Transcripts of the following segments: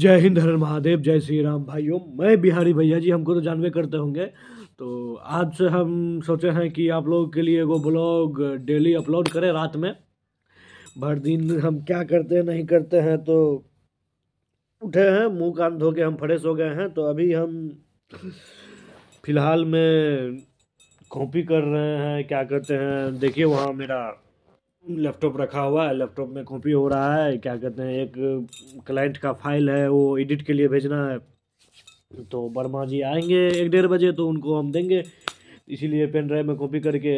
जय हिंद हर महादेव जय श्री राम भाइयों मैं बिहारी भैया जी हमको तो जानवे करते होंगे तो आज से हम सोचे हैं कि आप लोगों के लिए वो ब्लॉग डेली अपलोड करें रात में भर दिन हम क्या करते हैं नहीं करते हैं तो उठे हैं मुंह कान धो के हम फ्रेश हो गए हैं तो अभी हम फिलहाल में कॉपी कर रहे हैं क्या करते हैं देखिए वहाँ मेरा लैपटॉप रखा हुआ है लैपटॉप में कॉपी हो रहा है क्या कहते हैं एक क्लाइंट का फाइल है वो एडिट के लिए भेजना है तो वर्मा जी आएंगे एक डेढ़ बजे तो उनको हम देंगे इसीलिए पेन ड्राइव में कॉपी करके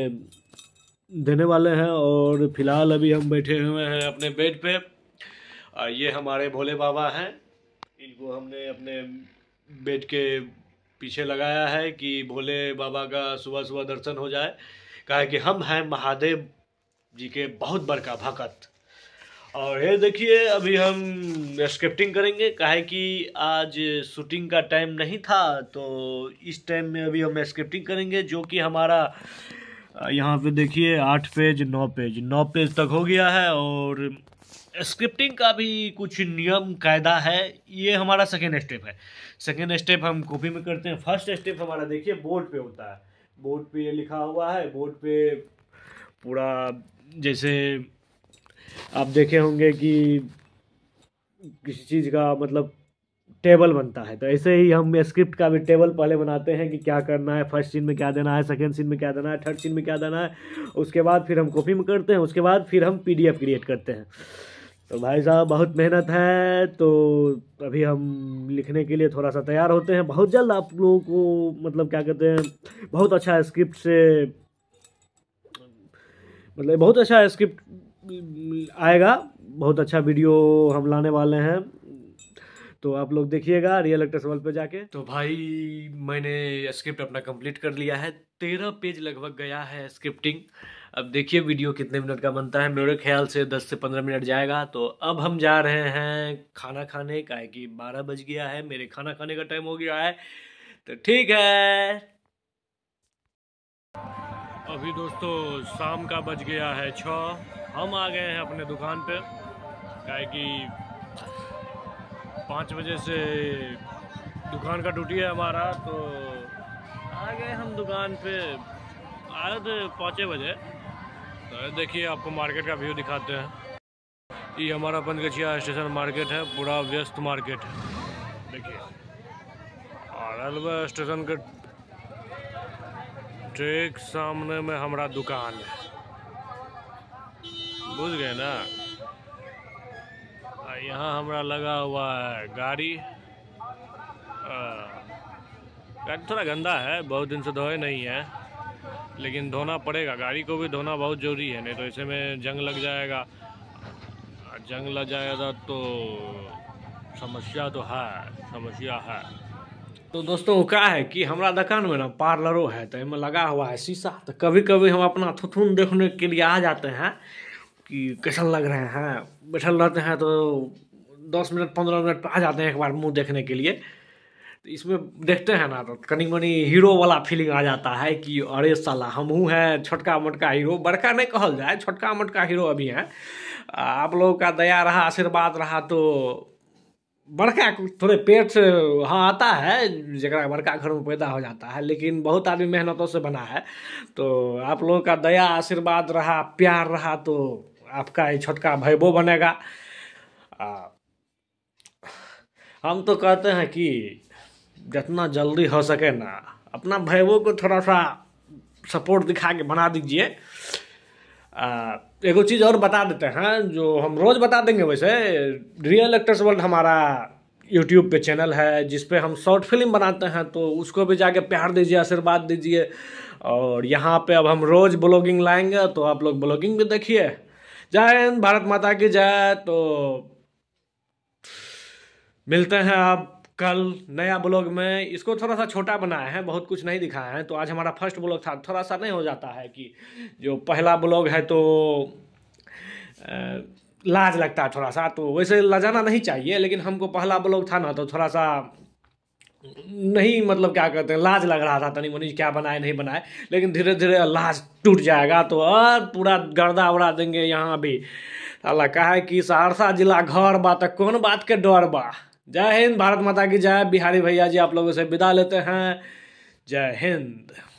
देने वाले हैं और फिलहाल अभी हम बैठे हुए हैं अपने बेड पे और ये हमारे भोले बाबा हैं इनको हमने अपने बेड के पीछे लगाया है कि भोले बाबा का सुबह सुबह दर्शन हो जाए कहा कि हम हैं महादेव जी के बहुत बड़का भक्त और ये देखिए अभी हम स्क्रिप्टिंग करेंगे कहे कि आज शूटिंग का टाइम नहीं था तो इस टाइम में अभी हम स्क्रिप्टिंग करेंगे जो कि हमारा यहाँ पे देखिए आठ पेज नौ पेज नौ पेज तक हो गया है और स्क्रिप्टिंग का भी कुछ नियम कायदा है ये हमारा सेकेंड स्टेप है सेकेंड स्टेप हम कॉपी में करते हैं फर्स्ट स्टेप हमारा देखिए बोर्ड पे होता है बोर्ड पे ये लिखा हुआ है बोर्ड पे पूरा जैसे आप देखे होंगे कि किसी चीज़ का मतलब टेबल बनता है तो ऐसे ही हम स्क्रिप्ट का भी टेबल पहले बनाते हैं कि क्या करना है फर्स्ट सीन में क्या देना है सेकंड सीन में क्या देना है थर्ड सीन में क्या देना है उसके बाद फिर हम कॉपी में करते हैं उसके बाद फिर हम पीडीएफ क्रिएट करते हैं तो भाई साहब बहुत मेहनत है तो अभी हम लिखने के लिए थोड़ा सा तैयार होते हैं बहुत जल्द आप लोगों को मतलब क्या कहते हैं बहुत अच्छा स्क्रिप्ट से मतलब बहुत अच्छा स्क्रिप्ट आएगा बहुत अच्छा वीडियो हम लाने वाले हैं तो आप लोग देखिएगा रियल एक्टर्स वर्ल्ड पे जाके तो भाई मैंने स्क्रिप्ट अपना कंप्लीट कर लिया है तेरह पेज लगभग गया है स्क्रिप्टिंग अब देखिए वीडियो कितने मिनट का बनता है मेरे ख्याल से दस से पंद्रह मिनट जाएगा तो अब हम जा रहे हैं खाना खाने का है कि बारह बज गया है मेरे खाना खाने का टाइम हो गया है तो ठीक है अभी दोस्तों शाम का बज गया है छ हम आ गए हैं अपने दुकान पे क्या कि पाँच बजे से दुकान का ड्यूटी है हमारा तो आ गए हम दुकान पे आए थे पाँचे बजे तो देखिए आपको मार्केट का व्यू दिखाते हैं ये हमारा पंचगछिया स्टेशन मार्केट है पूरा व्यस्त मार्केट है देखिए रेलवे स्टेशन के ठीक सामने में हमारा दुकान है बुझ गए ना यहाँ हमारा लगा हुआ है गाड़ी गाड़ी थोड़ा गंदा है बहुत दिन से धोए नहीं है लेकिन धोना पड़ेगा गाड़ी को भी धोना बहुत ज़रूरी है नहीं तो इसे में जंग लग जाएगा जंग लग जाएगा तो समस्या तो है समस्या है तो दोस्तों क्या का है कि हमारा दुकान में ना पार्लरों है तो इसमें लगा हुआ है शीशा तो कभी कभी हम अपना थुथुन देखने के लिए आ जाते हैं कि कैसा लग रहे हैं बैठल रहते हैं तो दस मिनट पंद्रह मिनट आ जाते हैं एक बार मुँह देखने के लिए तो इसमें देखते हैं ना तो कनी मनी हीरो वाला फीलिंग आ जाता है कि अरे साला हम हूँ हैं छोटका मोटका हीरो बड़का नहीं कहल जाए छोटका मोटका हीरो अभी हैं आप लोगों का दया रहा आशीर्वाद रहा तो बड़का थोड़े पेट से हाँ आता है जरा बड़का घर में पैदा हो जाता है लेकिन बहुत आदमी मेहनतों से बना है तो आप लोगों का दया आशीर्वाद रहा प्यार रहा तो आपका ये छोटका भैबो बनेगा आ, हम तो कहते हैं कि जितना जल्दी हो सके ना अपना भैबो को थोड़ा सा सपोर्ट दिखा के बना दीजिए एगो चीज़ और बता देते हैं जो हम रोज़ बता देंगे वैसे रियल एक्टर्स वर्ल्ड हमारा यूट्यूब पे चैनल है जिस पे हम शॉर्ट फिल्म बनाते हैं तो उसको भी जाके प्यार दीजिए आशीर्वाद दीजिए और यहाँ पे अब हम रोज़ ब्लॉगिंग लाएंगे तो आप लोग ब्लॉगिंग भी देखिए जय हिंद भारत माता की जय तो मिलते हैं आप कल नया ब्लॉग में इसको थोड़ा सा छोटा बनाया है बहुत कुछ नहीं दिखाया है तो आज हमारा फर्स्ट ब्लॉग था थोड़ा सा नहीं हो जाता है कि जो पहला ब्लॉग है तो लाज लगता है थोड़ा सा तो वैसे लजाना नहीं चाहिए लेकिन हमको पहला ब्लॉग था ना तो थोड़ा सा नहीं मतलब क्या कहते हैं लाज लग रहा था तनी मनीष क्या बनाए नहीं बनाए लेकिन धीरे धीरे लाज टूट जाएगा तो और पूरा गर्दा उड़ा देंगे यहाँ भी अल्लाह कहा है कि सहरसा जिला घर बा तो कौन बात के डर बा जय हिंद भारत माता की जय बिहारी भैया जी आप लोगों से विदा लेते हैं जय हिंद